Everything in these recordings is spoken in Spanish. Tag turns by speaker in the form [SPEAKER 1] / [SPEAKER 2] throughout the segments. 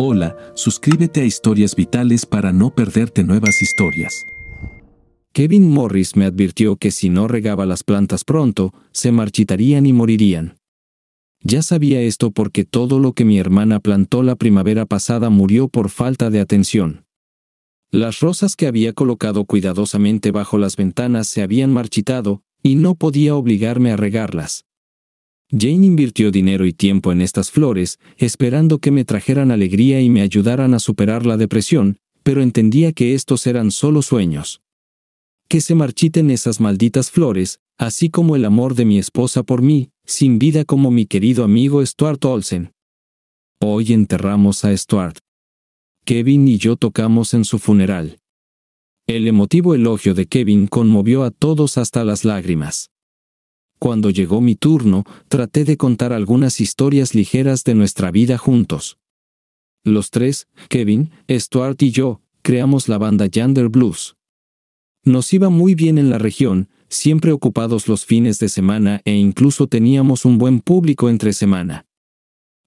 [SPEAKER 1] Hola, suscríbete a Historias Vitales para no perderte nuevas historias. Kevin Morris me advirtió que si no regaba las plantas pronto, se marchitarían y morirían. Ya sabía esto porque todo lo que mi hermana plantó la primavera pasada murió por falta de atención. Las rosas que había colocado cuidadosamente bajo las ventanas se habían marchitado, y no podía obligarme a regarlas. Jane invirtió dinero y tiempo en estas flores, esperando que me trajeran alegría y me ayudaran a superar la depresión, pero entendía que estos eran solo sueños. Que se marchiten esas malditas flores, así como el amor de mi esposa por mí, sin vida como mi querido amigo Stuart Olsen. Hoy enterramos a Stuart. Kevin y yo tocamos en su funeral. El emotivo elogio de Kevin conmovió a todos hasta las lágrimas. Cuando llegó mi turno, traté de contar algunas historias ligeras de nuestra vida juntos. Los tres, Kevin, Stuart y yo, creamos la banda Yander Blues. Nos iba muy bien en la región, siempre ocupados los fines de semana e incluso teníamos un buen público entre semana.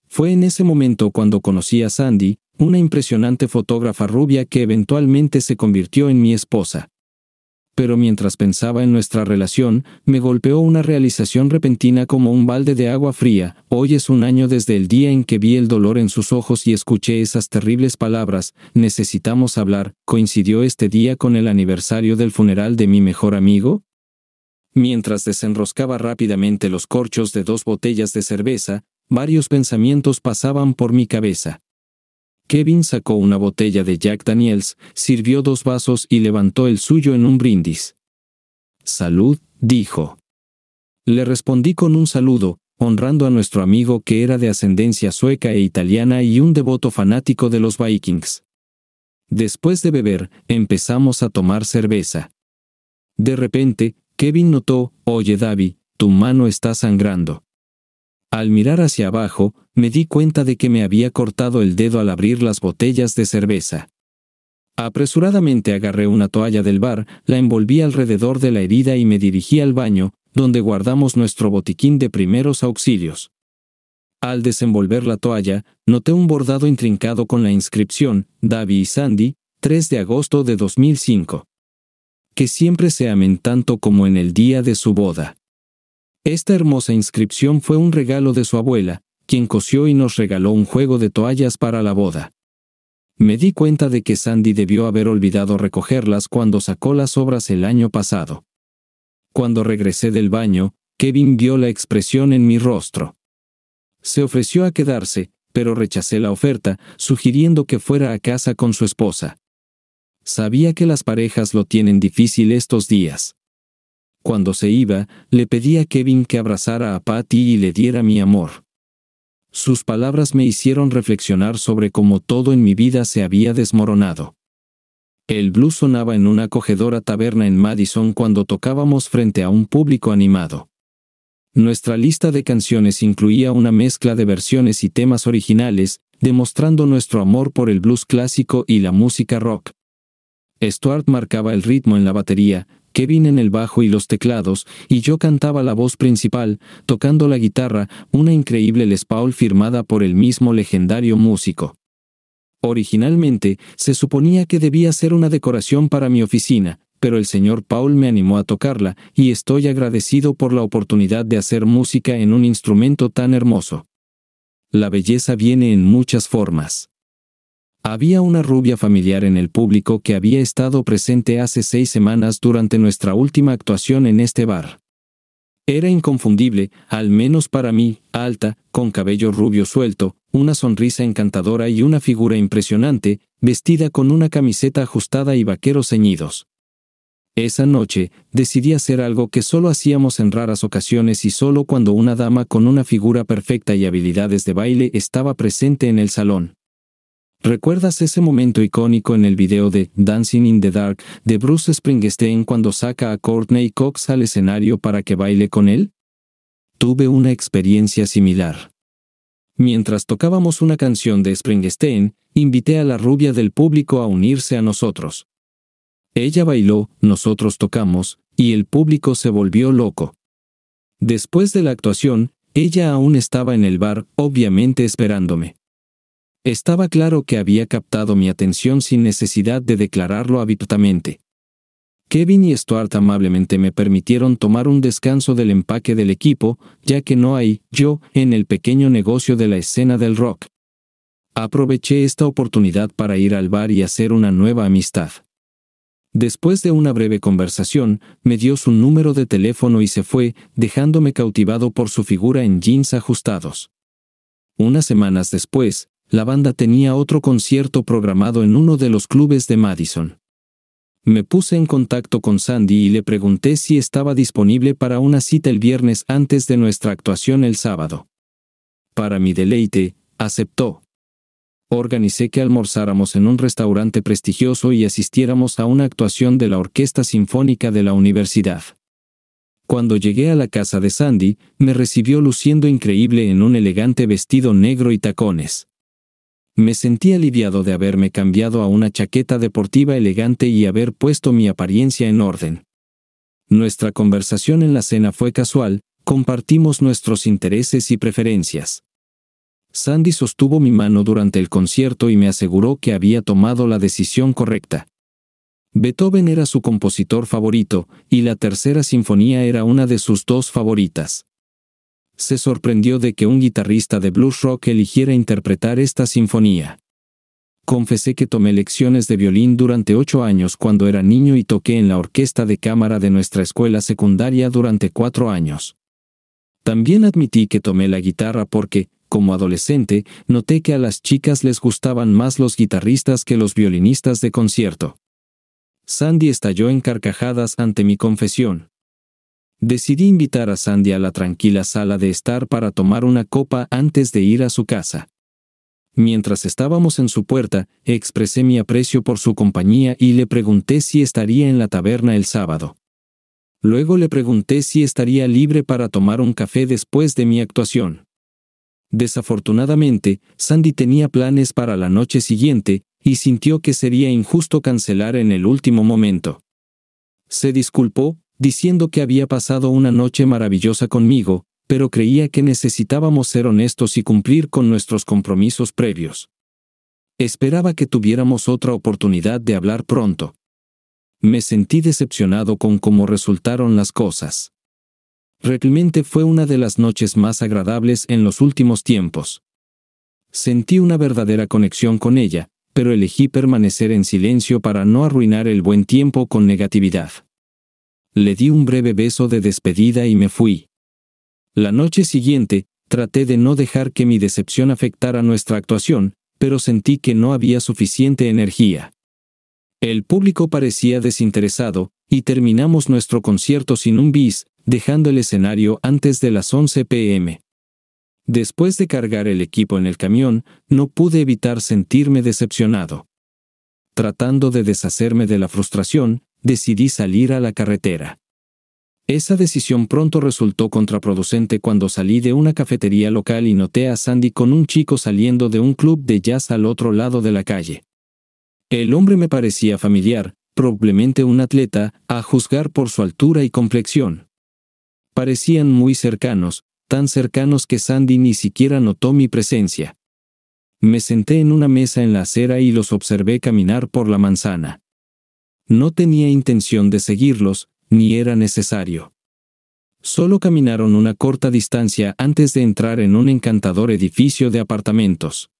[SPEAKER 1] Fue en ese momento cuando conocí a Sandy, una impresionante fotógrafa rubia que eventualmente se convirtió en mi esposa. Pero mientras pensaba en nuestra relación, me golpeó una realización repentina como un balde de agua fría. Hoy es un año desde el día en que vi el dolor en sus ojos y escuché esas terribles palabras, necesitamos hablar, coincidió este día con el aniversario del funeral de mi mejor amigo, Mientras desenroscaba rápidamente los corchos de dos botellas de cerveza, varios pensamientos pasaban por mi cabeza. Kevin sacó una botella de Jack Daniels, sirvió dos vasos y levantó el suyo en un brindis. Salud, dijo. Le respondí con un saludo, honrando a nuestro amigo que era de ascendencia sueca e italiana y un devoto fanático de los Vikings. Después de beber, empezamos a tomar cerveza. De repente, Kevin notó, oye Davy, tu mano está sangrando. Al mirar hacia abajo, me di cuenta de que me había cortado el dedo al abrir las botellas de cerveza. Apresuradamente agarré una toalla del bar, la envolví alrededor de la herida y me dirigí al baño, donde guardamos nuestro botiquín de primeros auxilios. Al desenvolver la toalla, noté un bordado intrincado con la inscripción, Davy y Sandy, 3 de agosto de 2005. Que siempre se amen tanto como en el día de su boda. Esta hermosa inscripción fue un regalo de su abuela, quien cosió y nos regaló un juego de toallas para la boda. Me di cuenta de que Sandy debió haber olvidado recogerlas cuando sacó las obras el año pasado. Cuando regresé del baño, Kevin vio la expresión en mi rostro. Se ofreció a quedarse, pero rechacé la oferta, sugiriendo que fuera a casa con su esposa. Sabía que las parejas lo tienen difícil estos días. Cuando se iba, le pedí a Kevin que abrazara a Patty y le diera mi amor. Sus palabras me hicieron reflexionar sobre cómo todo en mi vida se había desmoronado. El blues sonaba en una acogedora taberna en Madison cuando tocábamos frente a un público animado. Nuestra lista de canciones incluía una mezcla de versiones y temas originales, demostrando nuestro amor por el blues clásico y la música rock. Stuart marcaba el ritmo en la batería, Kevin en el bajo y los teclados, y yo cantaba la voz principal, tocando la guitarra, una increíble Les Paul firmada por el mismo legendario músico. Originalmente, se suponía que debía ser una decoración para mi oficina, pero el señor Paul me animó a tocarla, y estoy agradecido por la oportunidad de hacer música en un instrumento tan hermoso. La belleza viene en muchas formas. Había una rubia familiar en el público que había estado presente hace seis semanas durante nuestra última actuación en este bar. Era inconfundible, al menos para mí, alta, con cabello rubio suelto, una sonrisa encantadora y una figura impresionante, vestida con una camiseta ajustada y vaqueros ceñidos. Esa noche, decidí hacer algo que solo hacíamos en raras ocasiones y solo cuando una dama con una figura perfecta y habilidades de baile estaba presente en el salón. ¿Recuerdas ese momento icónico en el video de Dancing in the Dark de Bruce Springsteen cuando saca a Courtney Cox al escenario para que baile con él? Tuve una experiencia similar. Mientras tocábamos una canción de Springsteen, invité a la rubia del público a unirse a nosotros. Ella bailó, nosotros tocamos, y el público se volvió loco. Después de la actuación, ella aún estaba en el bar, obviamente esperándome. Estaba claro que había captado mi atención sin necesidad de declararlo habitualmente. Kevin y Stuart amablemente me permitieron tomar un descanso del empaque del equipo, ya que no hay yo en el pequeño negocio de la escena del rock. Aproveché esta oportunidad para ir al bar y hacer una nueva amistad. Después de una breve conversación, me dio su número de teléfono y se fue, dejándome cautivado por su figura en jeans ajustados. Unas semanas después, la banda tenía otro concierto programado en uno de los clubes de Madison. Me puse en contacto con Sandy y le pregunté si estaba disponible para una cita el viernes antes de nuestra actuación el sábado. Para mi deleite, aceptó. Organicé que almorzáramos en un restaurante prestigioso y asistiéramos a una actuación de la Orquesta Sinfónica de la Universidad. Cuando llegué a la casa de Sandy, me recibió luciendo increíble en un elegante vestido negro y tacones. Me sentí aliviado de haberme cambiado a una chaqueta deportiva elegante y haber puesto mi apariencia en orden. Nuestra conversación en la cena fue casual, compartimos nuestros intereses y preferencias. Sandy sostuvo mi mano durante el concierto y me aseguró que había tomado la decisión correcta. Beethoven era su compositor favorito, y la tercera sinfonía era una de sus dos favoritas se sorprendió de que un guitarrista de blues rock eligiera interpretar esta sinfonía. Confesé que tomé lecciones de violín durante ocho años cuando era niño y toqué en la orquesta de cámara de nuestra escuela secundaria durante cuatro años. También admití que tomé la guitarra porque, como adolescente, noté que a las chicas les gustaban más los guitarristas que los violinistas de concierto. Sandy estalló en carcajadas ante mi confesión decidí invitar a Sandy a la tranquila sala de estar para tomar una copa antes de ir a su casa. Mientras estábamos en su puerta, expresé mi aprecio por su compañía y le pregunté si estaría en la taberna el sábado. Luego le pregunté si estaría libre para tomar un café después de mi actuación. Desafortunadamente, Sandy tenía planes para la noche siguiente, y sintió que sería injusto cancelar en el último momento. Se disculpó, diciendo que había pasado una noche maravillosa conmigo, pero creía que necesitábamos ser honestos y cumplir con nuestros compromisos previos. Esperaba que tuviéramos otra oportunidad de hablar pronto. Me sentí decepcionado con cómo resultaron las cosas. Realmente fue una de las noches más agradables en los últimos tiempos. Sentí una verdadera conexión con ella, pero elegí permanecer en silencio para no arruinar el buen tiempo con negatividad. Le di un breve beso de despedida y me fui. La noche siguiente, traté de no dejar que mi decepción afectara nuestra actuación, pero sentí que no había suficiente energía. El público parecía desinteresado, y terminamos nuestro concierto sin un bis, dejando el escenario antes de las 11 pm. Después de cargar el equipo en el camión, no pude evitar sentirme decepcionado. Tratando de deshacerme de la frustración, decidí salir a la carretera. Esa decisión pronto resultó contraproducente cuando salí de una cafetería local y noté a Sandy con un chico saliendo de un club de jazz al otro lado de la calle. El hombre me parecía familiar, probablemente un atleta, a juzgar por su altura y complexión. Parecían muy cercanos, tan cercanos que Sandy ni siquiera notó mi presencia. Me senté en una mesa en la acera y los observé caminar por la manzana. No tenía intención de seguirlos, ni era necesario. Solo caminaron una corta distancia antes de entrar en un encantador edificio de apartamentos.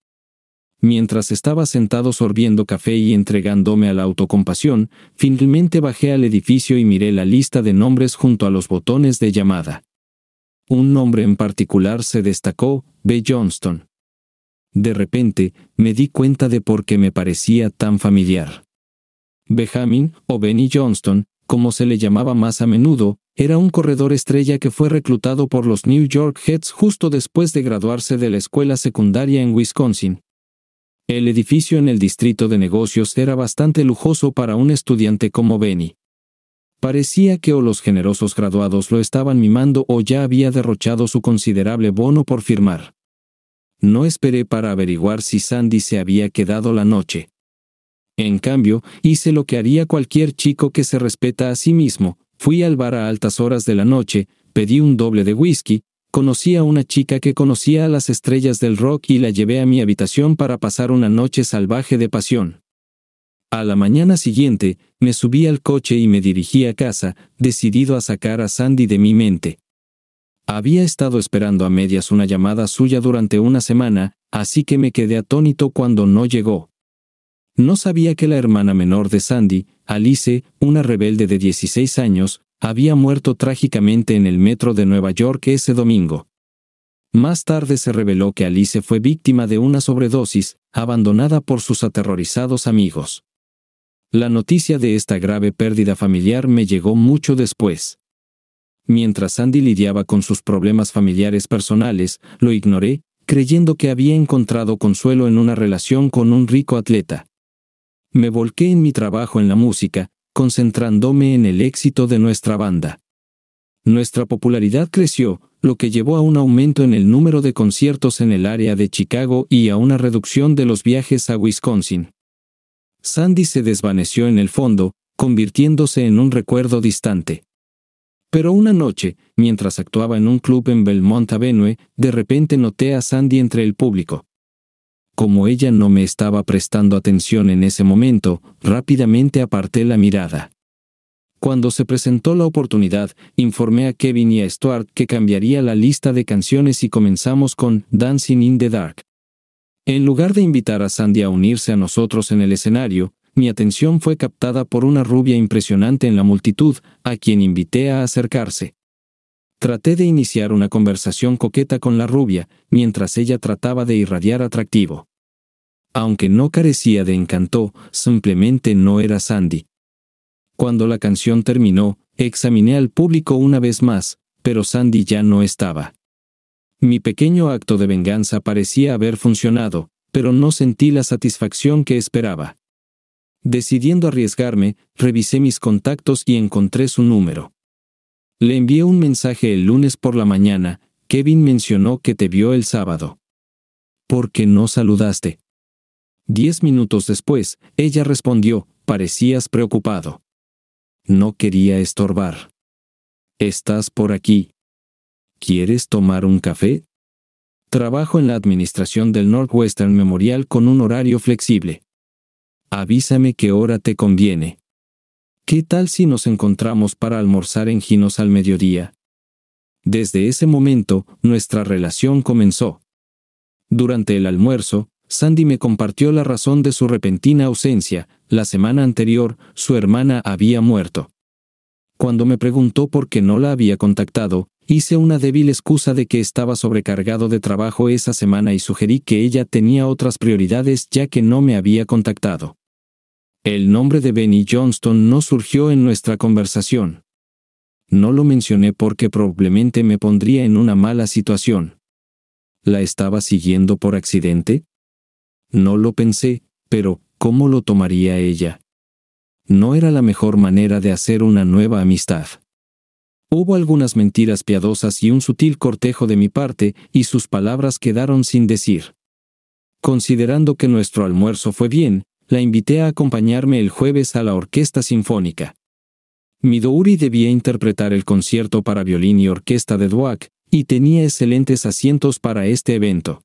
[SPEAKER 1] Mientras estaba sentado sorbiendo café y entregándome a la autocompasión, finalmente bajé al edificio y miré la lista de nombres junto a los botones de llamada. Un nombre en particular se destacó, B. Johnston. De repente, me di cuenta de por qué me parecía tan familiar. Benjamin, o Benny Johnston, como se le llamaba más a menudo, era un corredor estrella que fue reclutado por los New York Heads justo después de graduarse de la escuela secundaria en Wisconsin. El edificio en el distrito de negocios era bastante lujoso para un estudiante como Benny. Parecía que o los generosos graduados lo estaban mimando o ya había derrochado su considerable bono por firmar. No esperé para averiguar si Sandy se había quedado la noche. En cambio, hice lo que haría cualquier chico que se respeta a sí mismo, fui al bar a altas horas de la noche, pedí un doble de whisky, conocí a una chica que conocía a las estrellas del rock y la llevé a mi habitación para pasar una noche salvaje de pasión. A la mañana siguiente, me subí al coche y me dirigí a casa, decidido a sacar a Sandy de mi mente. Había estado esperando a medias una llamada suya durante una semana, así que me quedé atónito cuando no llegó. No sabía que la hermana menor de Sandy, Alice, una rebelde de 16 años, había muerto trágicamente en el metro de Nueva York ese domingo. Más tarde se reveló que Alice fue víctima de una sobredosis, abandonada por sus aterrorizados amigos. La noticia de esta grave pérdida familiar me llegó mucho después. Mientras Sandy lidiaba con sus problemas familiares personales, lo ignoré, creyendo que había encontrado consuelo en una relación con un rico atleta. Me volqué en mi trabajo en la música, concentrándome en el éxito de nuestra banda. Nuestra popularidad creció, lo que llevó a un aumento en el número de conciertos en el área de Chicago y a una reducción de los viajes a Wisconsin. Sandy se desvaneció en el fondo, convirtiéndose en un recuerdo distante. Pero una noche, mientras actuaba en un club en Belmont Avenue, de repente noté a Sandy entre el público. Como ella no me estaba prestando atención en ese momento, rápidamente aparté la mirada. Cuando se presentó la oportunidad, informé a Kevin y a Stuart que cambiaría la lista de canciones y comenzamos con Dancing in the Dark. En lugar de invitar a Sandy a unirse a nosotros en el escenario, mi atención fue captada por una rubia impresionante en la multitud, a quien invité a acercarse. Traté de iniciar una conversación coqueta con la rubia, mientras ella trataba de irradiar atractivo. Aunque no carecía de encanto, simplemente no era Sandy. Cuando la canción terminó, examiné al público una vez más, pero Sandy ya no estaba. Mi pequeño acto de venganza parecía haber funcionado, pero no sentí la satisfacción que esperaba. Decidiendo arriesgarme, revisé mis contactos y encontré su número. Le envié un mensaje el lunes por la mañana, Kevin mencionó que te vio el sábado. ¿Por qué no saludaste? Diez minutos después, ella respondió, parecías preocupado. No quería estorbar. Estás por aquí. ¿Quieres tomar un café? Trabajo en la administración del Northwestern Memorial con un horario flexible. Avísame qué hora te conviene. ¿Qué tal si nos encontramos para almorzar en Ginos al mediodía? Desde ese momento, nuestra relación comenzó. Durante el almuerzo, Sandy me compartió la razón de su repentina ausencia, la semana anterior, su hermana había muerto. Cuando me preguntó por qué no la había contactado, hice una débil excusa de que estaba sobrecargado de trabajo esa semana y sugerí que ella tenía otras prioridades ya que no me había contactado. El nombre de Benny Johnston no surgió en nuestra conversación. No lo mencioné porque probablemente me pondría en una mala situación. ¿La estaba siguiendo por accidente? No lo pensé, pero, ¿cómo lo tomaría ella? No era la mejor manera de hacer una nueva amistad. Hubo algunas mentiras piadosas y un sutil cortejo de mi parte, y sus palabras quedaron sin decir. Considerando que nuestro almuerzo fue bien, la invité a acompañarme el jueves a la Orquesta Sinfónica. Midouri debía interpretar el concierto para violín y orquesta de Duak y tenía excelentes asientos para este evento.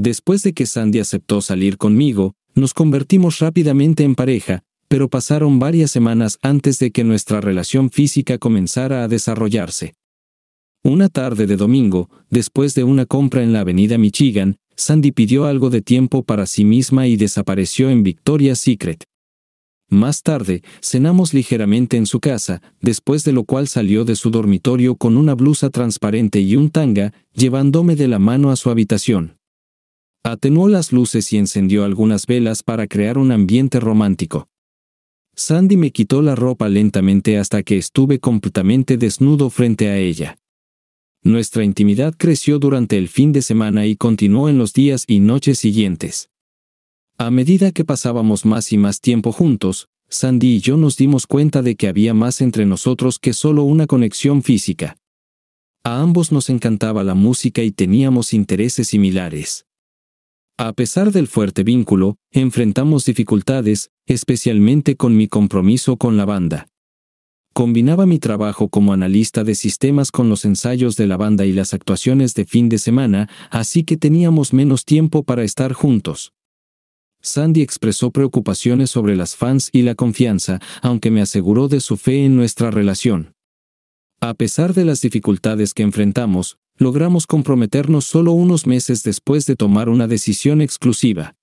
[SPEAKER 1] Después de que Sandy aceptó salir conmigo, nos convertimos rápidamente en pareja, pero pasaron varias semanas antes de que nuestra relación física comenzara a desarrollarse. Una tarde de domingo, después de una compra en la avenida Michigan, Sandy pidió algo de tiempo para sí misma y desapareció en Victoria's Secret. Más tarde, cenamos ligeramente en su casa, después de lo cual salió de su dormitorio con una blusa transparente y un tanga, llevándome de la mano a su habitación. Atenuó las luces y encendió algunas velas para crear un ambiente romántico. Sandy me quitó la ropa lentamente hasta que estuve completamente desnudo frente a ella. Nuestra intimidad creció durante el fin de semana y continuó en los días y noches siguientes. A medida que pasábamos más y más tiempo juntos, Sandy y yo nos dimos cuenta de que había más entre nosotros que solo una conexión física. A ambos nos encantaba la música y teníamos intereses similares. A pesar del fuerte vínculo, enfrentamos dificultades, especialmente con mi compromiso con la banda. Combinaba mi trabajo como analista de sistemas con los ensayos de la banda y las actuaciones de fin de semana, así que teníamos menos tiempo para estar juntos. Sandy expresó preocupaciones sobre las fans y la confianza, aunque me aseguró de su fe en nuestra relación. A pesar de las dificultades que enfrentamos, logramos comprometernos solo unos meses después de tomar una decisión exclusiva.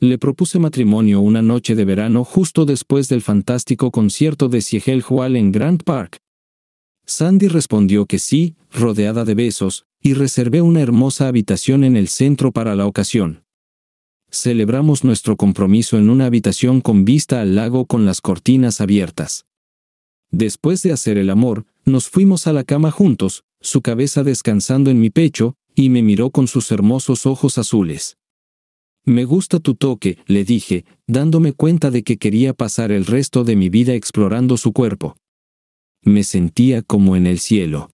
[SPEAKER 1] Le propuse matrimonio una noche de verano justo después del fantástico concierto de Siegel Jual en Grand Park. Sandy respondió que sí, rodeada de besos, y reservé una hermosa habitación en el centro para la ocasión. Celebramos nuestro compromiso en una habitación con vista al lago con las cortinas abiertas. Después de hacer el amor, nos fuimos a la cama juntos, su cabeza descansando en mi pecho, y me miró con sus hermosos ojos azules. Me gusta tu toque, le dije, dándome cuenta de que quería pasar el resto de mi vida explorando su cuerpo. Me sentía como en el cielo.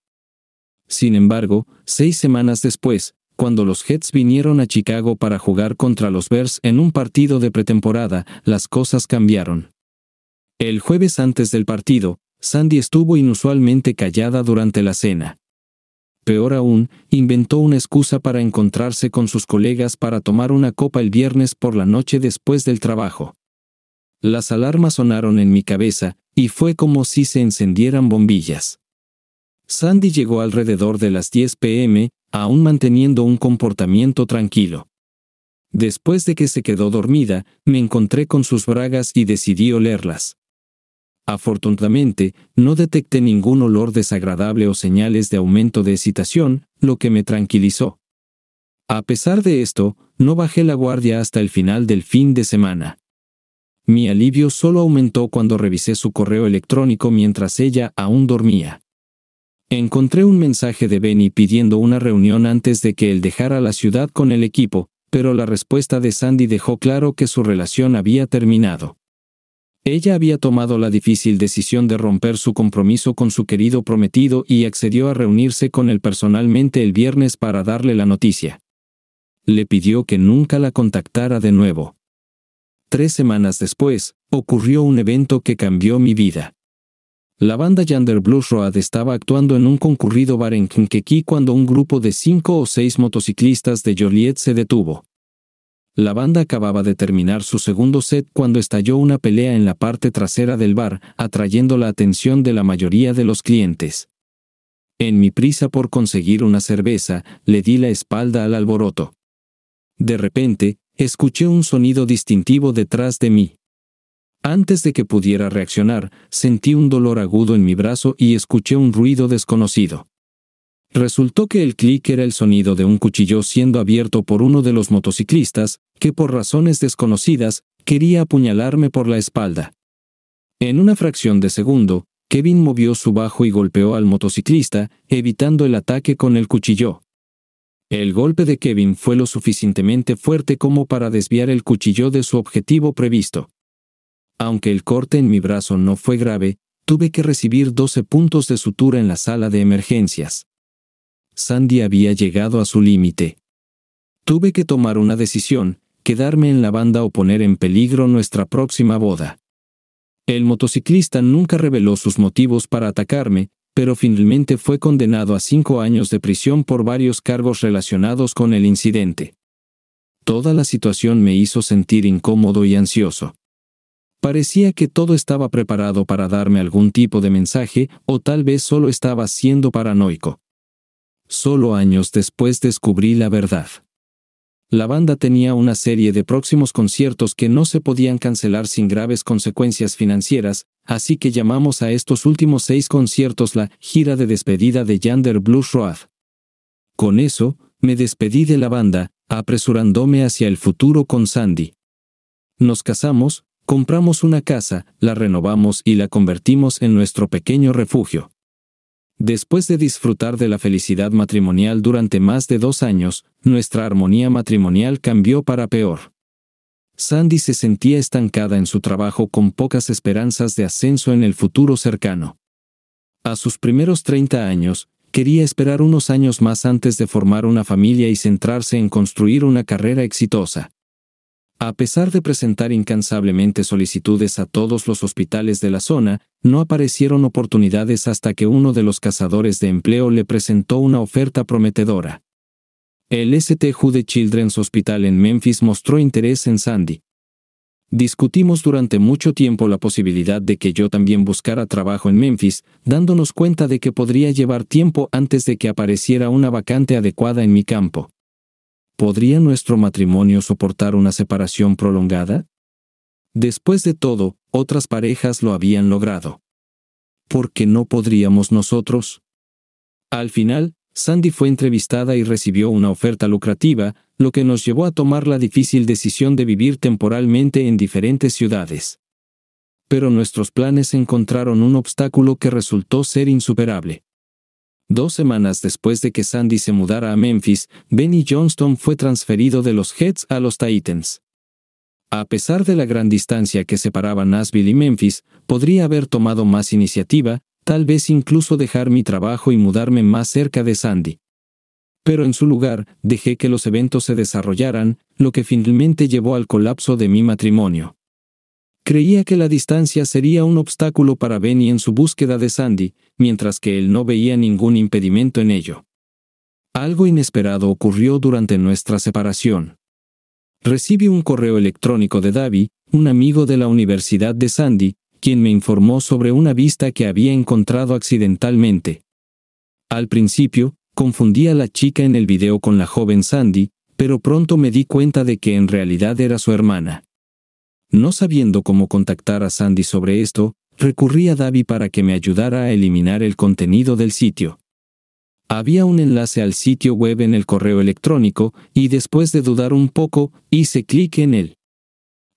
[SPEAKER 1] Sin embargo, seis semanas después, cuando los Jets vinieron a Chicago para jugar contra los Bears en un partido de pretemporada, las cosas cambiaron. El jueves antes del partido, Sandy estuvo inusualmente callada durante la cena. Peor aún, inventó una excusa para encontrarse con sus colegas para tomar una copa el viernes por la noche después del trabajo. Las alarmas sonaron en mi cabeza, y fue como si se encendieran bombillas. Sandy llegó alrededor de las 10 pm, aún manteniendo un comportamiento tranquilo. Después de que se quedó dormida, me encontré con sus bragas y decidí olerlas. Afortunadamente, no detecté ningún olor desagradable o señales de aumento de excitación, lo que me tranquilizó. A pesar de esto, no bajé la guardia hasta el final del fin de semana. Mi alivio solo aumentó cuando revisé su correo electrónico mientras ella aún dormía. Encontré un mensaje de Benny pidiendo una reunión antes de que él dejara la ciudad con el equipo, pero la respuesta de Sandy dejó claro que su relación había terminado. Ella había tomado la difícil decisión de romper su compromiso con su querido prometido y accedió a reunirse con él personalmente el viernes para darle la noticia. Le pidió que nunca la contactara de nuevo. Tres semanas después, ocurrió un evento que cambió mi vida. La banda Yander Blue Road estaba actuando en un concurrido bar en Kinkeki cuando un grupo de cinco o seis motociclistas de Joliet se detuvo. La banda acababa de terminar su segundo set cuando estalló una pelea en la parte trasera del bar, atrayendo la atención de la mayoría de los clientes. En mi prisa por conseguir una cerveza, le di la espalda al alboroto. De repente, escuché un sonido distintivo detrás de mí. Antes de que pudiera reaccionar, sentí un dolor agudo en mi brazo y escuché un ruido desconocido. Resultó que el clic era el sonido de un cuchillo siendo abierto por uno de los motociclistas, que por razones desconocidas, quería apuñalarme por la espalda. En una fracción de segundo, Kevin movió su bajo y golpeó al motociclista, evitando el ataque con el cuchillo. El golpe de Kevin fue lo suficientemente fuerte como para desviar el cuchillo de su objetivo previsto. Aunque el corte en mi brazo no fue grave, tuve que recibir 12 puntos de sutura en la sala de emergencias. Sandy había llegado a su límite. Tuve que tomar una decisión, quedarme en la banda o poner en peligro nuestra próxima boda. El motociclista nunca reveló sus motivos para atacarme, pero finalmente fue condenado a cinco años de prisión por varios cargos relacionados con el incidente. Toda la situación me hizo sentir incómodo y ansioso. Parecía que todo estaba preparado para darme algún tipo de mensaje, o tal vez solo estaba siendo paranoico. Solo años después descubrí la verdad. La banda tenía una serie de próximos conciertos que no se podían cancelar sin graves consecuencias financieras, así que llamamos a estos últimos seis conciertos la gira de despedida de Yander Blues Road. Con eso, me despedí de la banda, apresurándome hacia el futuro con Sandy. Nos casamos, compramos una casa, la renovamos y la convertimos en nuestro pequeño refugio. Después de disfrutar de la felicidad matrimonial durante más de dos años, nuestra armonía matrimonial cambió para peor. Sandy se sentía estancada en su trabajo con pocas esperanzas de ascenso en el futuro cercano. A sus primeros 30 años, quería esperar unos años más antes de formar una familia y centrarse en construir una carrera exitosa. A pesar de presentar incansablemente solicitudes a todos los hospitales de la zona, no aparecieron oportunidades hasta que uno de los cazadores de empleo le presentó una oferta prometedora. El St. Jude Children's Hospital en Memphis mostró interés en Sandy. Discutimos durante mucho tiempo la posibilidad de que yo también buscara trabajo en Memphis, dándonos cuenta de que podría llevar tiempo antes de que apareciera una vacante adecuada en mi campo. ¿podría nuestro matrimonio soportar una separación prolongada? Después de todo, otras parejas lo habían logrado. ¿Por qué no podríamos nosotros? Al final, Sandy fue entrevistada y recibió una oferta lucrativa, lo que nos llevó a tomar la difícil decisión de vivir temporalmente en diferentes ciudades. Pero nuestros planes encontraron un obstáculo que resultó ser insuperable. Dos semanas después de que Sandy se mudara a Memphis, Benny Johnston fue transferido de los Heads a los Titans. A pesar de la gran distancia que separaba Nashville y Memphis, podría haber tomado más iniciativa, tal vez incluso dejar mi trabajo y mudarme más cerca de Sandy. Pero en su lugar, dejé que los eventos se desarrollaran, lo que finalmente llevó al colapso de mi matrimonio. Creía que la distancia sería un obstáculo para Benny en su búsqueda de Sandy, mientras que él no veía ningún impedimento en ello. Algo inesperado ocurrió durante nuestra separación. Recibí un correo electrónico de Davi, un amigo de la Universidad de Sandy, quien me informó sobre una vista que había encontrado accidentalmente. Al principio, confundí a la chica en el video con la joven Sandy, pero pronto me di cuenta de que en realidad era su hermana. No sabiendo cómo contactar a Sandy sobre esto, recurrí a Davi para que me ayudara a eliminar el contenido del sitio. Había un enlace al sitio web en el correo electrónico y después de dudar un poco, hice clic en él.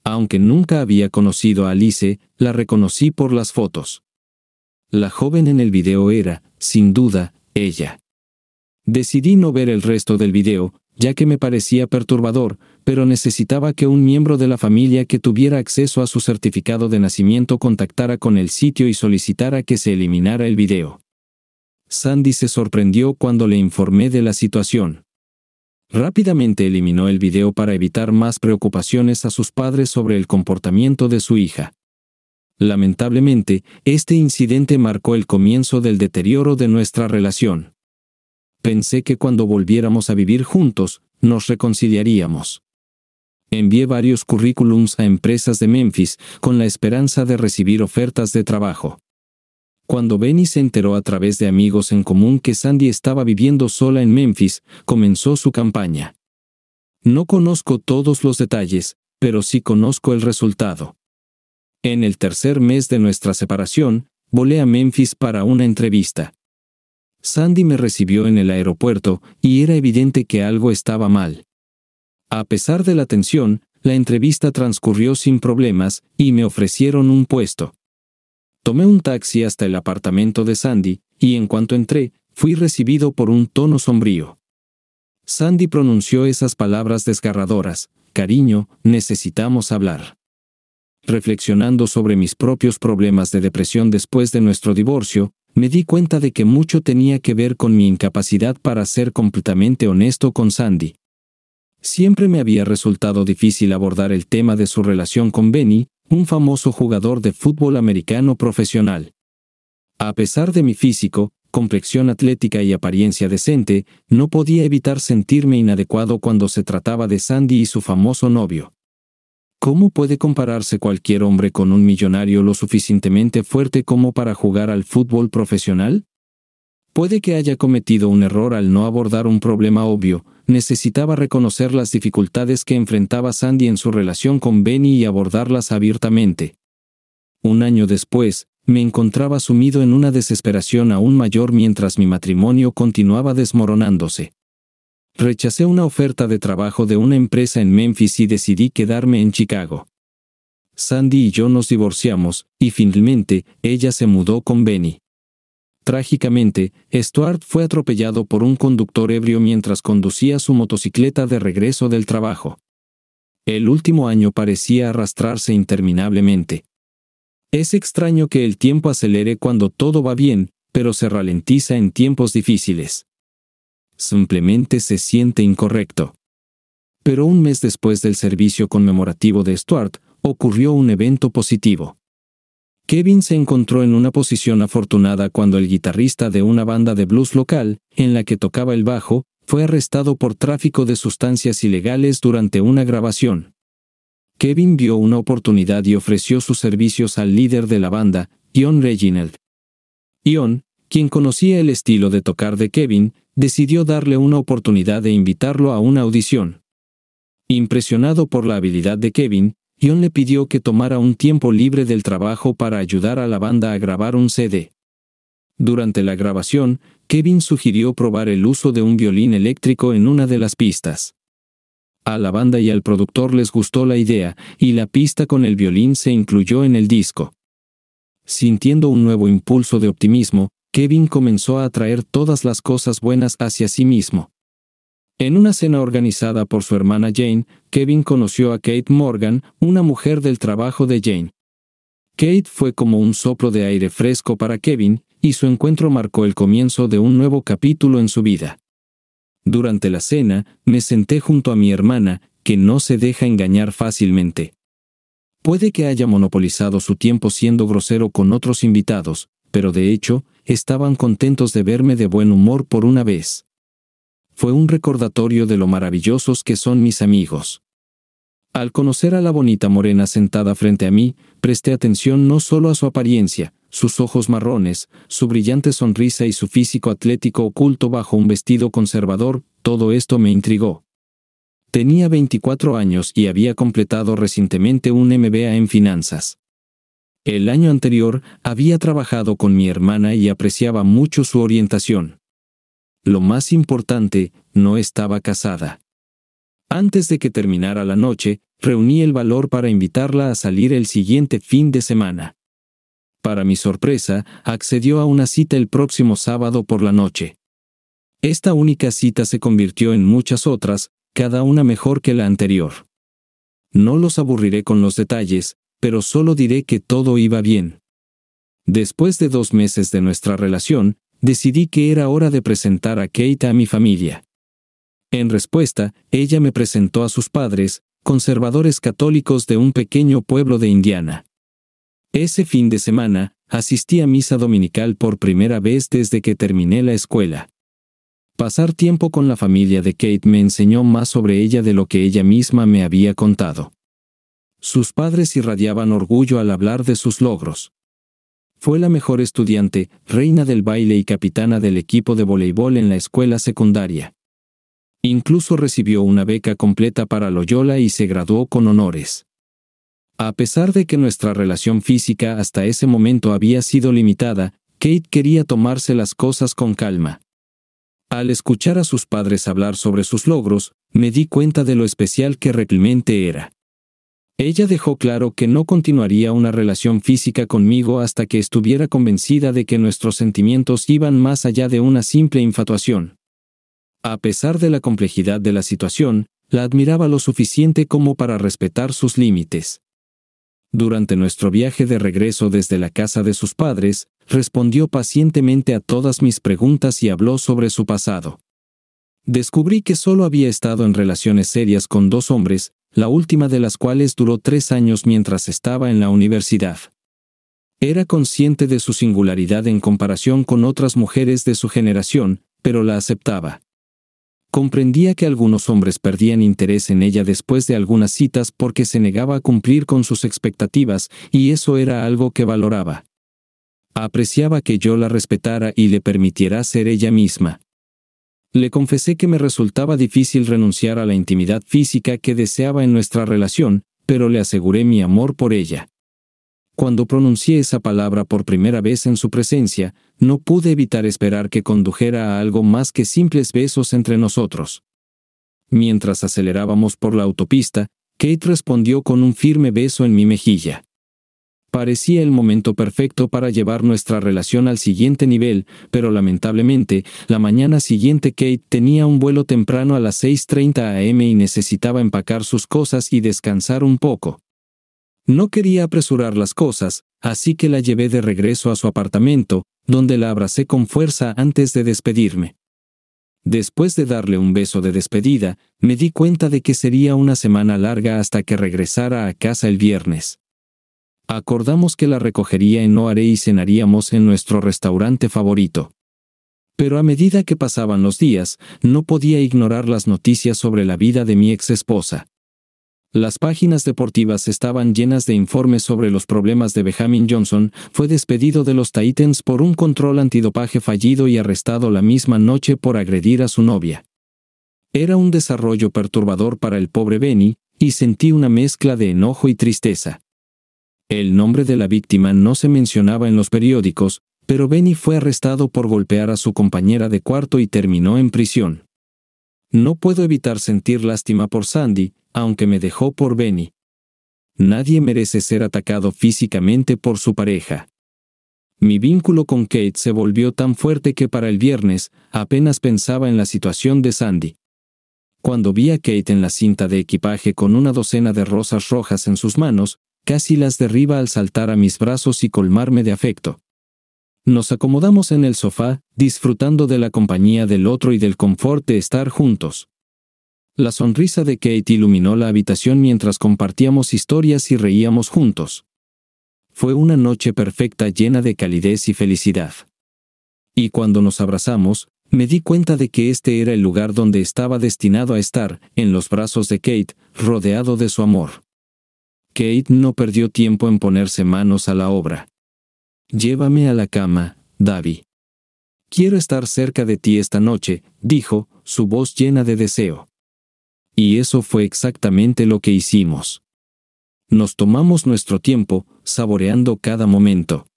[SPEAKER 1] Aunque nunca había conocido a Alice, la reconocí por las fotos. La joven en el video era, sin duda, ella. Decidí no ver el resto del video, ya que me parecía perturbador, pero necesitaba que un miembro de la familia que tuviera acceso a su certificado de nacimiento contactara con el sitio y solicitara que se eliminara el video. Sandy se sorprendió cuando le informé de la situación. Rápidamente eliminó el video para evitar más preocupaciones a sus padres sobre el comportamiento de su hija. Lamentablemente, este incidente marcó el comienzo del deterioro de nuestra relación. Pensé que cuando volviéramos a vivir juntos, nos reconciliaríamos. Envié varios currículums a empresas de Memphis con la esperanza de recibir ofertas de trabajo. Cuando Benny se enteró a través de amigos en común que Sandy estaba viviendo sola en Memphis, comenzó su campaña. No conozco todos los detalles, pero sí conozco el resultado. En el tercer mes de nuestra separación, volé a Memphis para una entrevista. Sandy me recibió en el aeropuerto y era evidente que algo estaba mal. A pesar de la tensión, la entrevista transcurrió sin problemas y me ofrecieron un puesto. Tomé un taxi hasta el apartamento de Sandy y en cuanto entré, fui recibido por un tono sombrío. Sandy pronunció esas palabras desgarradoras, cariño, necesitamos hablar. Reflexionando sobre mis propios problemas de depresión después de nuestro divorcio, me di cuenta de que mucho tenía que ver con mi incapacidad para ser completamente honesto con Sandy. Siempre me había resultado difícil abordar el tema de su relación con Benny, un famoso jugador de fútbol americano profesional. A pesar de mi físico, complexión atlética y apariencia decente, no podía evitar sentirme inadecuado cuando se trataba de Sandy y su famoso novio. ¿Cómo puede compararse cualquier hombre con un millonario lo suficientemente fuerte como para jugar al fútbol profesional? Puede que haya cometido un error al no abordar un problema obvio, necesitaba reconocer las dificultades que enfrentaba Sandy en su relación con Benny y abordarlas abiertamente. Un año después, me encontraba sumido en una desesperación aún mayor mientras mi matrimonio continuaba desmoronándose rechacé una oferta de trabajo de una empresa en Memphis y decidí quedarme en Chicago. Sandy y yo nos divorciamos, y finalmente, ella se mudó con Benny. Trágicamente, Stuart fue atropellado por un conductor ebrio mientras conducía su motocicleta de regreso del trabajo. El último año parecía arrastrarse interminablemente. Es extraño que el tiempo acelere cuando todo va bien, pero se ralentiza en tiempos difíciles simplemente se siente incorrecto. Pero un mes después del servicio conmemorativo de Stuart, ocurrió un evento positivo. Kevin se encontró en una posición afortunada cuando el guitarrista de una banda de blues local, en la que tocaba el bajo, fue arrestado por tráfico de sustancias ilegales durante una grabación. Kevin vio una oportunidad y ofreció sus servicios al líder de la banda, Ion Reginald. Ion, quien conocía el estilo de tocar de Kevin, decidió darle una oportunidad de invitarlo a una audición. Impresionado por la habilidad de Kevin, John le pidió que tomara un tiempo libre del trabajo para ayudar a la banda a grabar un CD. Durante la grabación, Kevin sugirió probar el uso de un violín eléctrico en una de las pistas. A la banda y al productor les gustó la idea, y la pista con el violín se incluyó en el disco. Sintiendo un nuevo impulso de optimismo, Kevin comenzó a atraer todas las cosas buenas hacia sí mismo. En una cena organizada por su hermana Jane, Kevin conoció a Kate Morgan, una mujer del trabajo de Jane. Kate fue como un soplo de aire fresco para Kevin, y su encuentro marcó el comienzo de un nuevo capítulo en su vida. Durante la cena, me senté junto a mi hermana, que no se deja engañar fácilmente. Puede que haya monopolizado su tiempo siendo grosero con otros invitados, pero de hecho, estaban contentos de verme de buen humor por una vez. Fue un recordatorio de lo maravillosos que son mis amigos. Al conocer a la bonita morena sentada frente a mí, presté atención no solo a su apariencia, sus ojos marrones, su brillante sonrisa y su físico atlético oculto bajo un vestido conservador, todo esto me intrigó. Tenía 24 años y había completado recientemente un MBA en finanzas. El año anterior había trabajado con mi hermana y apreciaba mucho su orientación. Lo más importante, no estaba casada. Antes de que terminara la noche, reuní el valor para invitarla a salir el siguiente fin de semana. Para mi sorpresa, accedió a una cita el próximo sábado por la noche. Esta única cita se convirtió en muchas otras, cada una mejor que la anterior. No los aburriré con los detalles, pero solo diré que todo iba bien. Después de dos meses de nuestra relación, decidí que era hora de presentar a Kate a mi familia. En respuesta, ella me presentó a sus padres, conservadores católicos de un pequeño pueblo de Indiana. Ese fin de semana, asistí a misa dominical por primera vez desde que terminé la escuela. Pasar tiempo con la familia de Kate me enseñó más sobre ella de lo que ella misma me había contado. Sus padres irradiaban orgullo al hablar de sus logros. Fue la mejor estudiante, reina del baile y capitana del equipo de voleibol en la escuela secundaria. Incluso recibió una beca completa para Loyola y se graduó con honores. A pesar de que nuestra relación física hasta ese momento había sido limitada, Kate quería tomarse las cosas con calma. Al escuchar a sus padres hablar sobre sus logros, me di cuenta de lo especial que realmente era. Ella dejó claro que no continuaría una relación física conmigo hasta que estuviera convencida de que nuestros sentimientos iban más allá de una simple infatuación. A pesar de la complejidad de la situación, la admiraba lo suficiente como para respetar sus límites. Durante nuestro viaje de regreso desde la casa de sus padres, respondió pacientemente a todas mis preguntas y habló sobre su pasado. Descubrí que solo había estado en relaciones serias con dos hombres, la última de las cuales duró tres años mientras estaba en la universidad. Era consciente de su singularidad en comparación con otras mujeres de su generación, pero la aceptaba. Comprendía que algunos hombres perdían interés en ella después de algunas citas porque se negaba a cumplir con sus expectativas y eso era algo que valoraba. Apreciaba que yo la respetara y le permitiera ser ella misma le confesé que me resultaba difícil renunciar a la intimidad física que deseaba en nuestra relación, pero le aseguré mi amor por ella. Cuando pronuncié esa palabra por primera vez en su presencia, no pude evitar esperar que condujera a algo más que simples besos entre nosotros. Mientras acelerábamos por la autopista, Kate respondió con un firme beso en mi mejilla. Parecía el momento perfecto para llevar nuestra relación al siguiente nivel, pero lamentablemente, la mañana siguiente Kate tenía un vuelo temprano a las 6.30 am y necesitaba empacar sus cosas y descansar un poco. No quería apresurar las cosas, así que la llevé de regreso a su apartamento, donde la abracé con fuerza antes de despedirme. Después de darle un beso de despedida, me di cuenta de que sería una semana larga hasta que regresara a casa el viernes. Acordamos que la recogería en haré y cenaríamos en nuestro restaurante favorito. Pero a medida que pasaban los días, no podía ignorar las noticias sobre la vida de mi ex esposa. Las páginas deportivas estaban llenas de informes sobre los problemas de Benjamin Johnson, fue despedido de los Titans por un control antidopaje fallido y arrestado la misma noche por agredir a su novia. Era un desarrollo perturbador para el pobre Benny, y sentí una mezcla de enojo y tristeza. El nombre de la víctima no se mencionaba en los periódicos, pero Benny fue arrestado por golpear a su compañera de cuarto y terminó en prisión. No puedo evitar sentir lástima por Sandy, aunque me dejó por Benny. Nadie merece ser atacado físicamente por su pareja. Mi vínculo con Kate se volvió tan fuerte que para el viernes apenas pensaba en la situación de Sandy. Cuando vi a Kate en la cinta de equipaje con una docena de rosas rojas en sus manos, casi las derriba al saltar a mis brazos y colmarme de afecto. Nos acomodamos en el sofá, disfrutando de la compañía del otro y del confort de estar juntos. La sonrisa de Kate iluminó la habitación mientras compartíamos historias y reíamos juntos. Fue una noche perfecta llena de calidez y felicidad. Y cuando nos abrazamos, me di cuenta de que este era el lugar donde estaba destinado a estar, en los brazos de Kate, rodeado de su amor. Kate no perdió tiempo en ponerse manos a la obra. Llévame a la cama, Davy. Quiero estar cerca de ti esta noche, dijo, su voz llena de deseo. Y eso fue exactamente lo que hicimos. Nos tomamos nuestro tiempo, saboreando cada momento.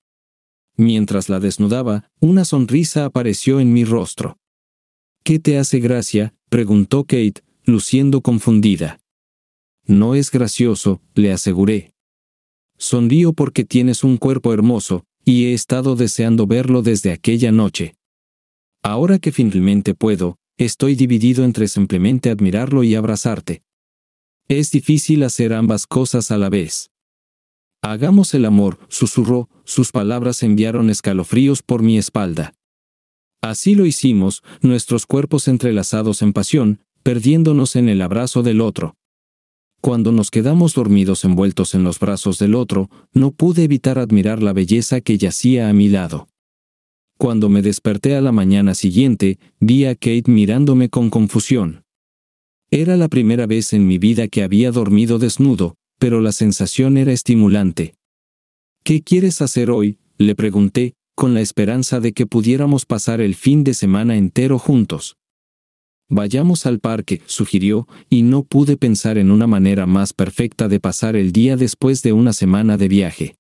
[SPEAKER 1] Mientras la desnudaba, una sonrisa apareció en mi rostro. ¿Qué te hace gracia? preguntó Kate, luciendo confundida. No es gracioso, le aseguré. Sonrío porque tienes un cuerpo hermoso, y he estado deseando verlo desde aquella noche. Ahora que finalmente puedo, estoy dividido entre simplemente admirarlo y abrazarte. Es difícil hacer ambas cosas a la vez. Hagamos el amor, susurró, sus palabras enviaron escalofríos por mi espalda. Así lo hicimos, nuestros cuerpos entrelazados en pasión, perdiéndonos en el abrazo del otro. Cuando nos quedamos dormidos envueltos en los brazos del otro, no pude evitar admirar la belleza que yacía a mi lado. Cuando me desperté a la mañana siguiente, vi a Kate mirándome con confusión. Era la primera vez en mi vida que había dormido desnudo, pero la sensación era estimulante. ¿Qué quieres hacer hoy? le pregunté, con la esperanza de que pudiéramos pasar el fin de semana entero juntos. Vayamos al parque, sugirió, y no pude pensar en una manera más perfecta de pasar el día después de una semana de viaje.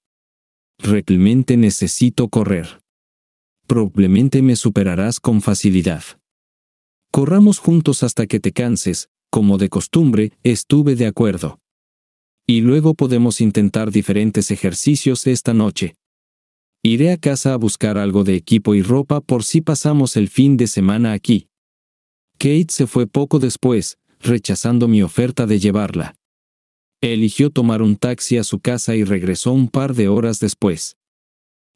[SPEAKER 1] Realmente necesito correr. Probablemente me superarás con facilidad. Corramos juntos hasta que te canses, como de costumbre, estuve de acuerdo. Y luego podemos intentar diferentes ejercicios esta noche. Iré a casa a buscar algo de equipo y ropa por si pasamos el fin de semana aquí. Kate se fue poco después, rechazando mi oferta de llevarla. Eligió tomar un taxi a su casa y regresó un par de horas después.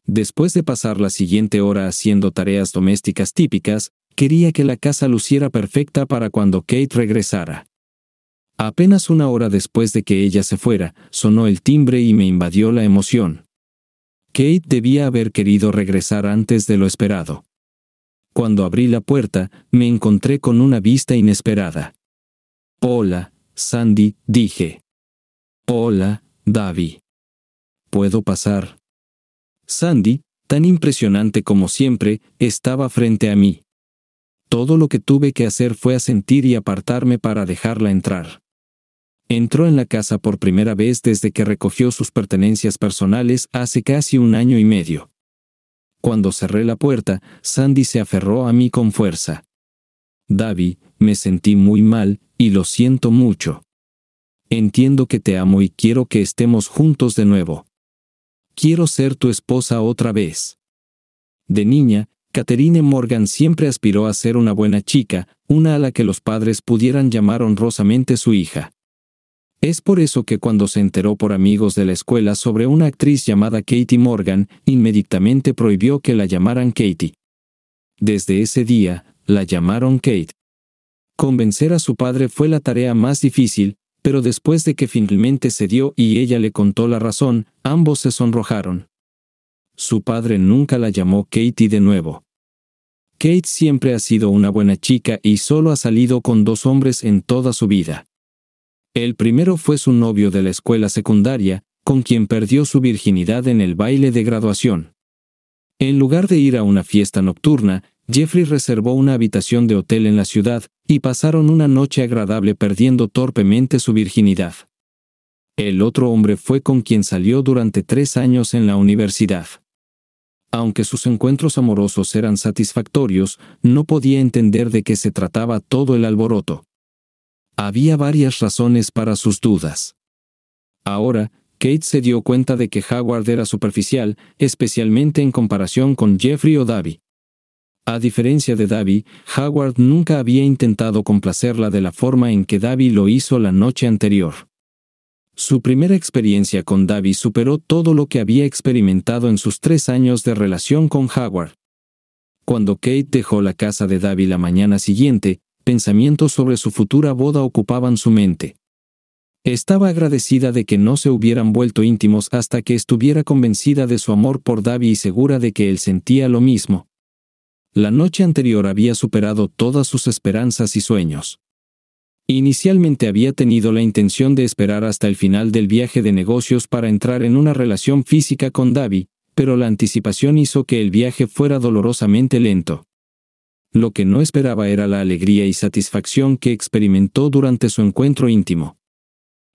[SPEAKER 1] Después de pasar la siguiente hora haciendo tareas domésticas típicas, quería que la casa luciera perfecta para cuando Kate regresara. Apenas una hora después de que ella se fuera, sonó el timbre y me invadió la emoción. Kate debía haber querido regresar antes de lo esperado. Cuando abrí la puerta, me encontré con una vista inesperada. Hola, Sandy, dije. Hola, Davi. ¿Puedo pasar? Sandy, tan impresionante como siempre, estaba frente a mí. Todo lo que tuve que hacer fue asentir y apartarme para dejarla entrar. Entró en la casa por primera vez desde que recogió sus pertenencias personales hace casi un año y medio. Cuando cerré la puerta, Sandy se aferró a mí con fuerza. Davy, me sentí muy mal, y lo siento mucho. Entiendo que te amo y quiero que estemos juntos de nuevo. Quiero ser tu esposa otra vez. De niña, Catherine Morgan siempre aspiró a ser una buena chica, una a la que los padres pudieran llamar honrosamente su hija. Es por eso que cuando se enteró por amigos de la escuela sobre una actriz llamada Katie Morgan, inmediatamente prohibió que la llamaran Katie. Desde ese día, la llamaron Kate. Convencer a su padre fue la tarea más difícil, pero después de que finalmente cedió y ella le contó la razón, ambos se sonrojaron. Su padre nunca la llamó Katie de nuevo. Kate siempre ha sido una buena chica y solo ha salido con dos hombres en toda su vida. El primero fue su novio de la escuela secundaria, con quien perdió su virginidad en el baile de graduación. En lugar de ir a una fiesta nocturna, Jeffrey reservó una habitación de hotel en la ciudad, y pasaron una noche agradable perdiendo torpemente su virginidad. El otro hombre fue con quien salió durante tres años en la universidad. Aunque sus encuentros amorosos eran satisfactorios, no podía entender de qué se trataba todo el alboroto. Había varias razones para sus dudas. Ahora, Kate se dio cuenta de que Howard era superficial, especialmente en comparación con Jeffrey o Davy. A diferencia de Davy, Howard nunca había intentado complacerla de la forma en que Davy lo hizo la noche anterior. Su primera experiencia con Davy superó todo lo que había experimentado en sus tres años de relación con Howard. Cuando Kate dejó la casa de Davy la mañana siguiente, pensamientos sobre su futura boda ocupaban su mente. Estaba agradecida de que no se hubieran vuelto íntimos hasta que estuviera convencida de su amor por Davi y segura de que él sentía lo mismo. La noche anterior había superado todas sus esperanzas y sueños. Inicialmente había tenido la intención de esperar hasta el final del viaje de negocios para entrar en una relación física con Davi, pero la anticipación hizo que el viaje fuera dolorosamente lento lo que no esperaba era la alegría y satisfacción que experimentó durante su encuentro íntimo.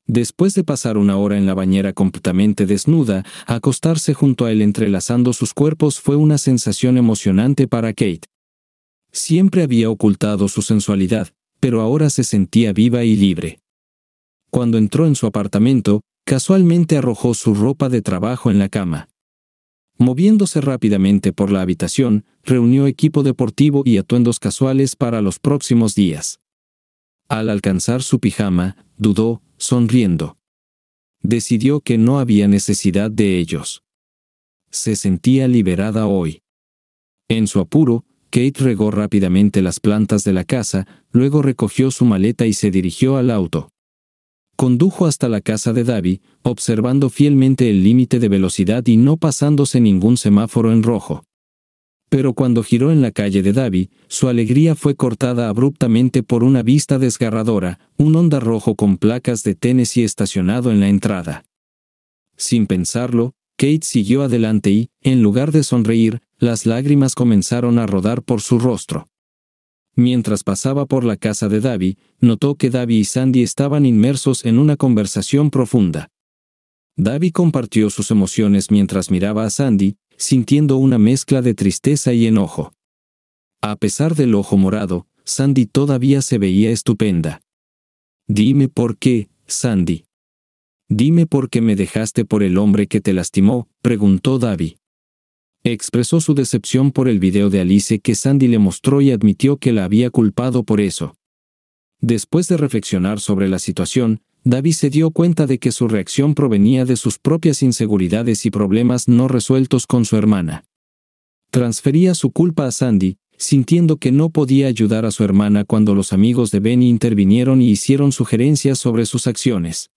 [SPEAKER 1] Después de pasar una hora en la bañera completamente desnuda, acostarse junto a él entrelazando sus cuerpos fue una sensación emocionante para Kate. Siempre había ocultado su sensualidad, pero ahora se sentía viva y libre. Cuando entró en su apartamento, casualmente arrojó su ropa de trabajo en la cama. Moviéndose rápidamente por la habitación, reunió equipo deportivo y atuendos casuales para los próximos días. Al alcanzar su pijama, dudó, sonriendo. Decidió que no había necesidad de ellos. Se sentía liberada hoy. En su apuro, Kate regó rápidamente las plantas de la casa, luego recogió su maleta y se dirigió al auto condujo hasta la casa de Davy, observando fielmente el límite de velocidad y no pasándose ningún semáforo en rojo. Pero cuando giró en la calle de Davy, su alegría fue cortada abruptamente por una vista desgarradora, un onda rojo con placas de Tennessee estacionado en la entrada. Sin pensarlo, Kate siguió adelante y, en lugar de sonreír, las lágrimas comenzaron a rodar por su rostro. Mientras pasaba por la casa de Davy, notó que Davy y Sandy estaban inmersos en una conversación profunda. Davy compartió sus emociones mientras miraba a Sandy, sintiendo una mezcla de tristeza y enojo. A pesar del ojo morado, Sandy todavía se veía estupenda. Dime por qué, Sandy. Dime por qué me dejaste por el hombre que te lastimó, preguntó Davy. Expresó su decepción por el video de Alice que Sandy le mostró y admitió que la había culpado por eso. Después de reflexionar sobre la situación, David se dio cuenta de que su reacción provenía de sus propias inseguridades y problemas no resueltos con su hermana. Transfería su culpa a Sandy, sintiendo que no podía ayudar a su hermana cuando los amigos de Benny intervinieron y hicieron sugerencias sobre sus acciones.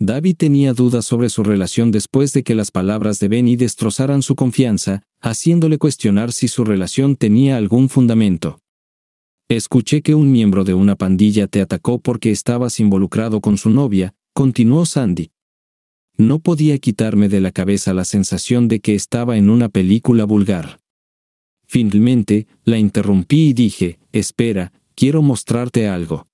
[SPEAKER 1] David tenía dudas sobre su relación después de que las palabras de Benny destrozaran su confianza, haciéndole cuestionar si su relación tenía algún fundamento. Escuché que un miembro de una pandilla te atacó porque estabas involucrado con su novia, continuó Sandy. No podía quitarme de la cabeza la sensación de que estaba en una película vulgar. Finalmente, la interrumpí y dije, espera, quiero mostrarte algo.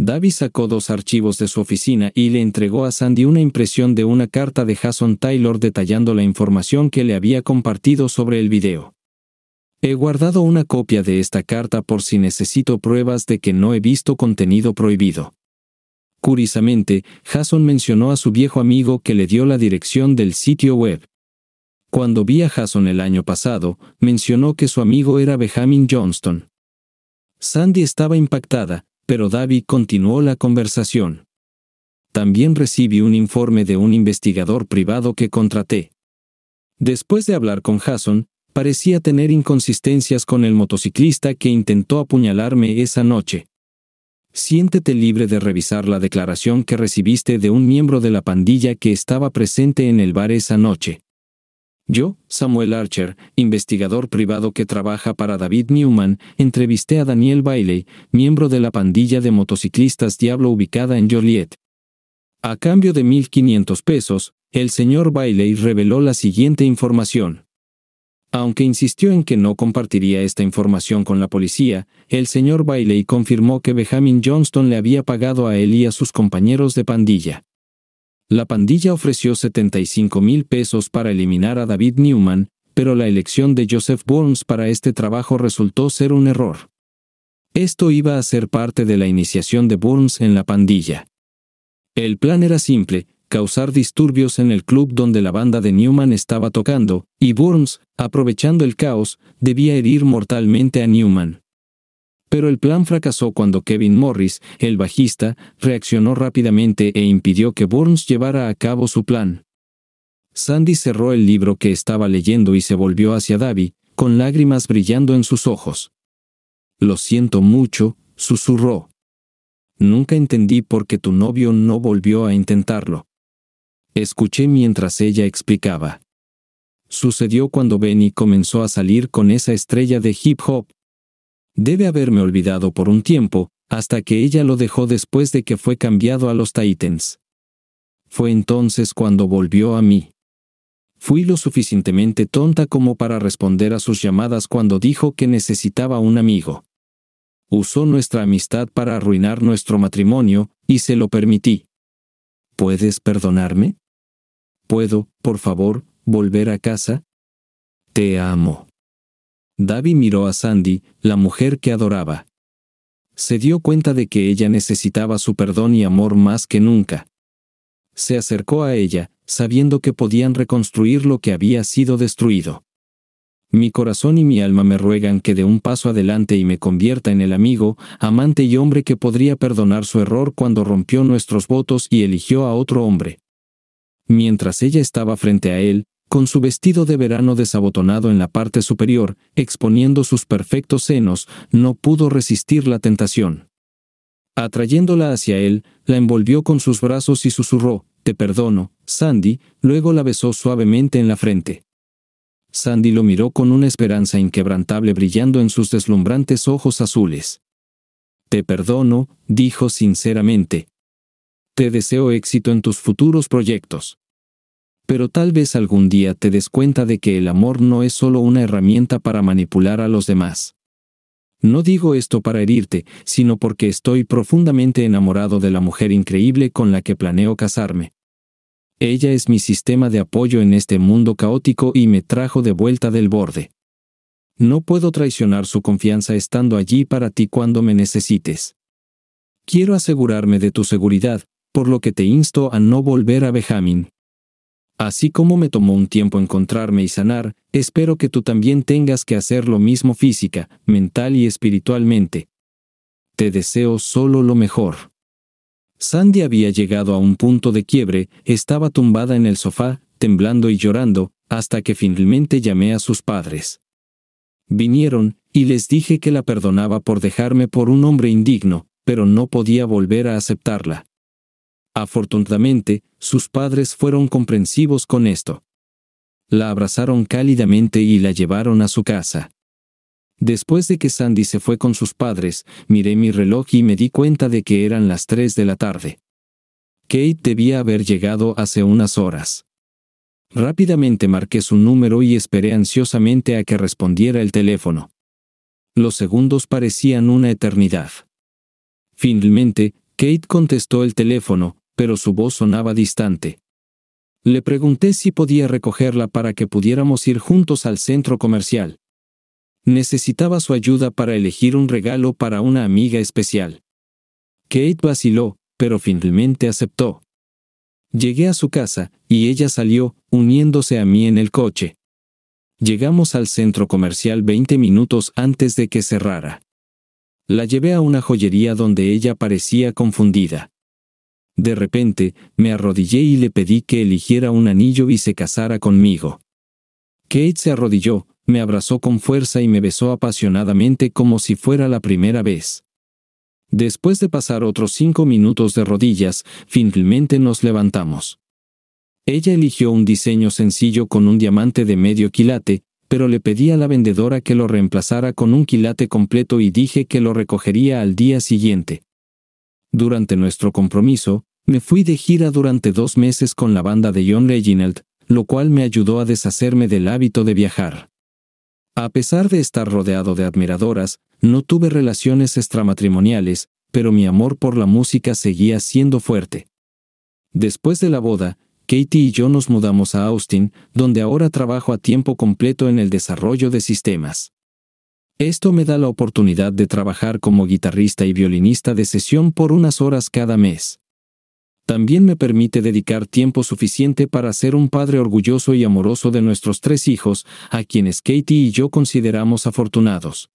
[SPEAKER 1] Davis sacó dos archivos de su oficina y le entregó a Sandy una impresión de una carta de Jason Taylor detallando la información que le había compartido sobre el video. He guardado una copia de esta carta por si necesito pruebas de que no he visto contenido prohibido. Curiosamente, Jason mencionó a su viejo amigo que le dio la dirección del sitio web. Cuando vi a Jason el año pasado, mencionó que su amigo era Benjamin Johnston. Sandy estaba impactada, pero David continuó la conversación. También recibí un informe de un investigador privado que contraté. Después de hablar con Jason, parecía tener inconsistencias con el motociclista que intentó apuñalarme esa noche. Siéntete libre de revisar la declaración que recibiste de un miembro de la pandilla que estaba presente en el bar esa noche. Yo, Samuel Archer, investigador privado que trabaja para David Newman, entrevisté a Daniel Bailey, miembro de la pandilla de motociclistas Diablo ubicada en Joliet. A cambio de 1.500 pesos, el señor Bailey reveló la siguiente información. Aunque insistió en que no compartiría esta información con la policía, el señor Bailey confirmó que Benjamin Johnston le había pagado a él y a sus compañeros de pandilla. La pandilla ofreció 75 mil pesos para eliminar a David Newman, pero la elección de Joseph Burns para este trabajo resultó ser un error. Esto iba a ser parte de la iniciación de Burns en la pandilla. El plan era simple, causar disturbios en el club donde la banda de Newman estaba tocando, y Burns, aprovechando el caos, debía herir mortalmente a Newman. Pero el plan fracasó cuando Kevin Morris, el bajista, reaccionó rápidamente e impidió que Burns llevara a cabo su plan. Sandy cerró el libro que estaba leyendo y se volvió hacia Davy, con lágrimas brillando en sus ojos. Lo siento mucho, susurró. Nunca entendí por qué tu novio no volvió a intentarlo. Escuché mientras ella explicaba. Sucedió cuando Benny comenzó a salir con esa estrella de hip hop, debe haberme olvidado por un tiempo, hasta que ella lo dejó después de que fue cambiado a los Titans. Fue entonces cuando volvió a mí. Fui lo suficientemente tonta como para responder a sus llamadas cuando dijo que necesitaba un amigo. Usó nuestra amistad para arruinar nuestro matrimonio, y se lo permití. ¿Puedes perdonarme? ¿Puedo, por favor, volver a casa? Te amo. Davy miró a Sandy, la mujer que adoraba. Se dio cuenta de que ella necesitaba su perdón y amor más que nunca. Se acercó a ella, sabiendo que podían reconstruir lo que había sido destruido. Mi corazón y mi alma me ruegan que de un paso adelante y me convierta en el amigo, amante y hombre que podría perdonar su error cuando rompió nuestros votos y eligió a otro hombre. Mientras ella estaba frente a él, con su vestido de verano desabotonado en la parte superior, exponiendo sus perfectos senos, no pudo resistir la tentación. Atrayéndola hacia él, la envolvió con sus brazos y susurró, Te perdono, Sandy, luego la besó suavemente en la frente. Sandy lo miró con una esperanza inquebrantable brillando en sus deslumbrantes ojos azules. Te perdono, dijo sinceramente. Te deseo éxito en tus futuros proyectos. Pero tal vez algún día te des cuenta de que el amor no es solo una herramienta para manipular a los demás. No digo esto para herirte, sino porque estoy profundamente enamorado de la mujer increíble con la que planeo casarme. Ella es mi sistema de apoyo en este mundo caótico y me trajo de vuelta del borde. No puedo traicionar su confianza estando allí para ti cuando me necesites. Quiero asegurarme de tu seguridad, por lo que te insto a no volver a Benjamín. Así como me tomó un tiempo encontrarme y sanar, espero que tú también tengas que hacer lo mismo física, mental y espiritualmente. Te deseo solo lo mejor. Sandy había llegado a un punto de quiebre, estaba tumbada en el sofá, temblando y llorando, hasta que finalmente llamé a sus padres. Vinieron, y les dije que la perdonaba por dejarme por un hombre indigno, pero no podía volver a aceptarla. Afortunadamente, sus padres fueron comprensivos con esto. La abrazaron cálidamente y la llevaron a su casa. Después de que Sandy se fue con sus padres, miré mi reloj y me di cuenta de que eran las 3 de la tarde. Kate debía haber llegado hace unas horas. Rápidamente marqué su número y esperé ansiosamente a que respondiera el teléfono. Los segundos parecían una eternidad. Finalmente, Kate contestó el teléfono, pero su voz sonaba distante. Le pregunté si podía recogerla para que pudiéramos ir juntos al centro comercial. Necesitaba su ayuda para elegir un regalo para una amiga especial. Kate vaciló, pero finalmente aceptó. Llegué a su casa, y ella salió, uniéndose a mí en el coche. Llegamos al centro comercial 20 minutos antes de que cerrara. La llevé a una joyería donde ella parecía confundida. De repente, me arrodillé y le pedí que eligiera un anillo y se casara conmigo. Kate se arrodilló, me abrazó con fuerza y me besó apasionadamente como si fuera la primera vez. Después de pasar otros cinco minutos de rodillas, finalmente nos levantamos. Ella eligió un diseño sencillo con un diamante de medio quilate, pero le pedí a la vendedora que lo reemplazara con un quilate completo y dije que lo recogería al día siguiente. Durante nuestro compromiso, me fui de gira durante dos meses con la banda de John Reginald, lo cual me ayudó a deshacerme del hábito de viajar. A pesar de estar rodeado de admiradoras, no tuve relaciones extramatrimoniales, pero mi amor por la música seguía siendo fuerte. Después de la boda, Katie y yo nos mudamos a Austin, donde ahora trabajo a tiempo completo en el desarrollo de sistemas. Esto me da la oportunidad de trabajar como guitarrista y violinista de sesión por unas horas cada mes. También me permite dedicar tiempo suficiente para ser un padre orgulloso y amoroso de nuestros tres hijos, a quienes Katie y yo consideramos afortunados.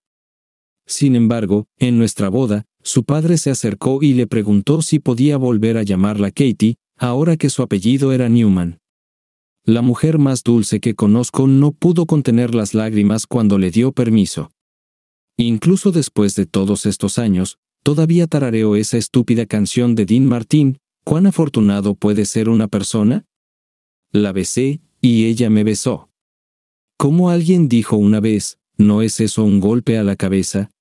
[SPEAKER 1] Sin embargo, en nuestra boda, su padre se acercó y le preguntó si podía volver a llamarla Katie, ahora que su apellido era Newman. La mujer más dulce que conozco no pudo contener las lágrimas cuando le dio permiso. Incluso después de todos estos años, todavía tarareo esa estúpida canción de Dean Martin, ¿Cuán afortunado puede ser una persona? La besé, y ella me besó. Como alguien dijo una vez, ¿no es eso un golpe a la cabeza?